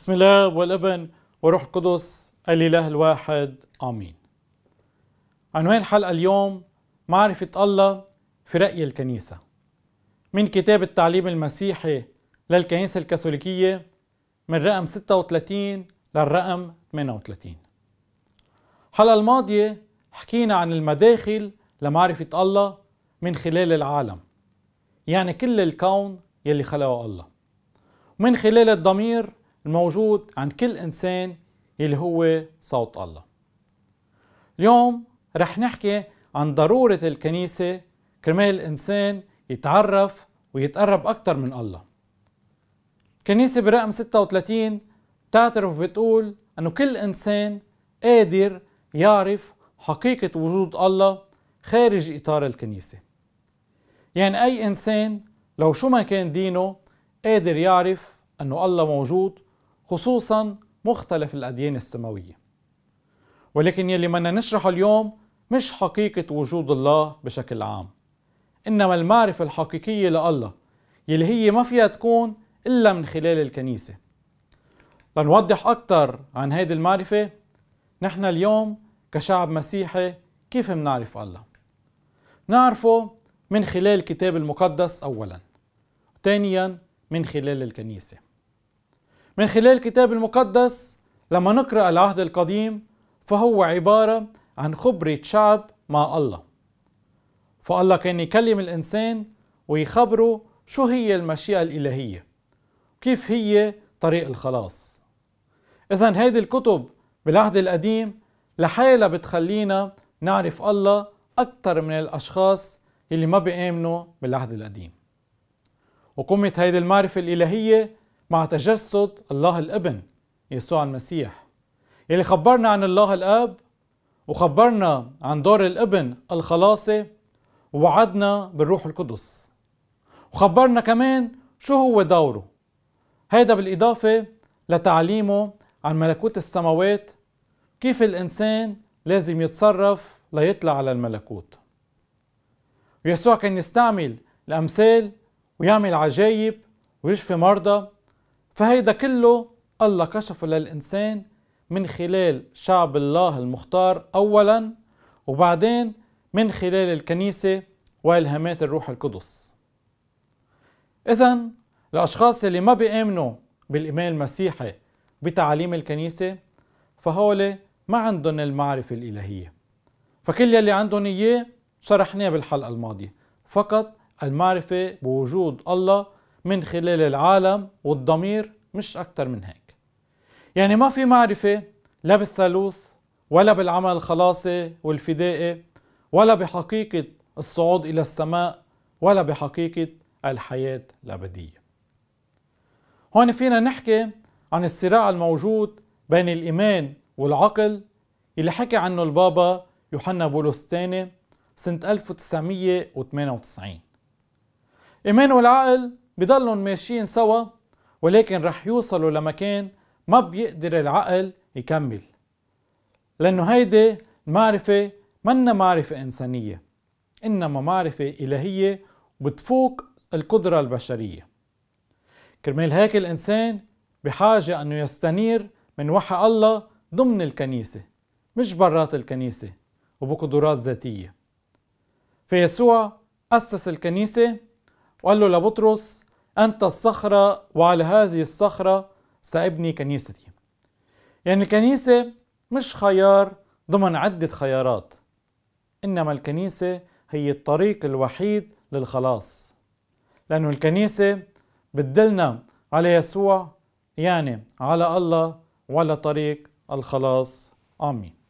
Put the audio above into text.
بسم الله والابن وروح القدس الاله الواحد امين. عنوان الحلقه اليوم معرفه الله في راي الكنيسه. من كتاب التعليم المسيحي للكنيسه الكاثوليكيه من رقم 36 للرقم 38. الحلقه الماضيه حكينا عن المداخل لمعرفه الله من خلال العالم. يعني كل الكون يلي خلقه الله. ومن خلال الضمير الموجود عند كل إنسان اللي هو صوت الله اليوم رح نحكي عن ضرورة الكنيسة كرمال الإنسان يتعرف ويتقرب أكثر من الله الكنيسة برقم 36 بتعترف بتقول أنه كل إنسان قادر يعرف حقيقة وجود الله خارج إطار الكنيسة يعني أي إنسان لو شو ما كان دينه قادر يعرف أنه الله موجود خصوصا مختلف الأديان السماوية ولكن يلي بدنا نشرحه اليوم مش حقيقة وجود الله بشكل عام إنما المعرفة الحقيقية لله يلي هي ما فيها تكون إلا من خلال الكنيسة لنوضح أكثر عن هذه المعرفة نحن اليوم كشعب مسيحي كيف منعرف الله نعرفه من خلال الكتاب المقدس أولا ثانيا من خلال الكنيسه من خلال الكتاب المقدس لما نقرأ العهد القديم فهو عبارة عن خبرة شعب مع الله فالله كان يكلم الإنسان ويخبره شو هي المشيئة الإلهية كيف هي طريق الخلاص إذا هذه الكتب بالعهد القديم لحالها بتخلينا نعرف الله أكثر من الأشخاص اللي ما بيآمنوا بالعهد القديم وقمة هيدي المعرفة الإلهية مع تجسد الله الابن يسوع المسيح يلي خبرنا عن الله الاب وخبرنا عن دور الابن الخلاصي ووعدنا بالروح القدس وخبرنا كمان شو هو دوره هيدا بالإضافة لتعليمه عن ملكوت السماوات كيف الإنسان لازم يتصرف ليطلع على الملكوت يسوع كان يستعمل الأمثال ويعمل عجايب ويشفي مرضى فهيدا كله الله كشفه للإنسان من خلال شعب الله المختار أولا وبعدين من خلال الكنيسة وإلهامات الروح القدس إذا الأشخاص اللي ما بيآمنوا بالإيمان المسيحي بتعاليم الكنيسة فهول ما عندهم المعرفة الإلهية فكل يلي عندهم إياه شرحناه بالحلقة الماضية فقط المعرفة بوجود الله من خلال العالم والضمير مش أكتر من هيك يعني ما في معرفة لا بالثالوث ولا بالعمل الخلاصي والفدائي ولا بحقيقة الصعود إلى السماء ولا بحقيقة الحياة الأبدية هون فينا نحكي عن الصراع الموجود بين الإيمان والعقل اللي حكى عنه البابا يوحنا بولس الثاني سنة 1998 إيمان والعقل بضلهم ماشيين سوا ولكن رح يوصلوا لمكان ما بيقدر العقل يكمل لأنه هيدي المعرفة منا معرفة إنسانية إنما معرفة إلهية وبتفوق القدرة البشرية كرمال هيك الإنسان بحاجة أنه يستنير من وحى الله ضمن الكنيسة مش برات الكنيسة وبقدرات ذاتية فيسوع أسس الكنيسة وقال له لبطرس أنت الصخرة وعلى هذه الصخرة سأبني كنيستي يعني الكنيسة مش خيار ضمن عدة خيارات إنما الكنيسة هي الطريق الوحيد للخلاص لأنه الكنيسة بتدلنا على يسوع يعني على الله وعلى طريق الخلاص آمين